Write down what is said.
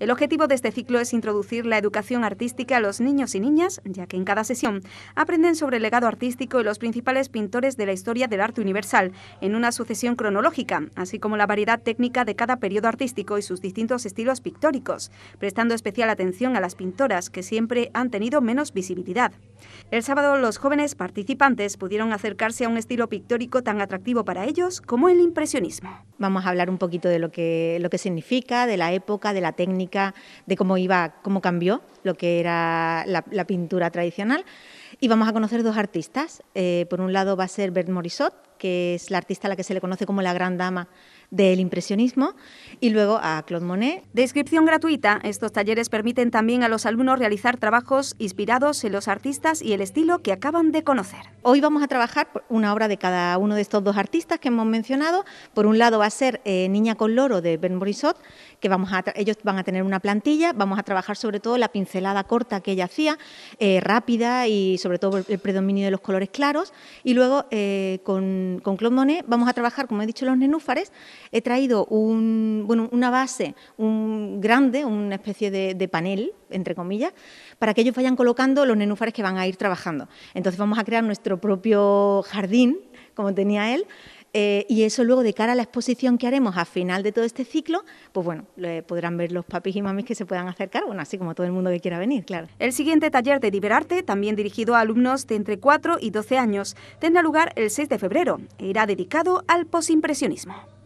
El objetivo de este ciclo es introducir la educación artística a los niños y niñas, ya que en cada sesión aprenden sobre el legado artístico y los principales pintores de la historia del arte universal, en una sucesión cronológica, así como la variedad técnica de cada periodo artístico y sus distintos estilos pictóricos, prestando especial atención a las pintoras que siempre han tenido menos visibilidad. El sábado los jóvenes participantes pudieron acercarse a un estilo pictórico tan atractivo para ellos como el impresionismo. Vamos a hablar un poquito de lo que, lo que significa, de la época, de la técnica, de cómo iba, cómo cambió lo que era la, pintura tradicional. Y vamos a conocer dos artistas. Eh, por un lado va a ser Bert Morisot, que es la artista a la que se le conoce como la gran dama del impresionismo, y luego a Claude Monet. Descripción gratuita, estos talleres permiten también a los alumnos realizar trabajos inspirados en los artistas y el estilo que acaban de conocer. Hoy vamos a trabajar una obra de cada uno de estos dos artistas que hemos mencionado. Por un lado va a ser eh, Niña con loro de Ben Borisot, que vamos a ellos van a tener una plantilla, vamos a trabajar sobre todo la pincelada corta que ella hacía, eh, rápida y sobre todo el predominio de los colores claros, y luego eh, con con, Claude Monet vamos a trabajar, como he dicho, los nenúfares. He traído una base un grande, una especie de, de panel, entre comillas, para que ellos vayan colocando los nenúfares que van a ir trabajando. Entonces vamos a crear nuestro propio jardín, como tenía él, eh, y eso luego de cara a la exposición que haremos a final de todo este ciclo, pues bueno, podrán ver los papis y mamis que se puedan acercar, bueno, así como todo el mundo que quiera venir, claro. El siguiente taller de Liberarte, también dirigido a alumnos de entre 4 y 12 años, tendrá lugar el 6 de febrero e irá dedicado al posimpresionismo.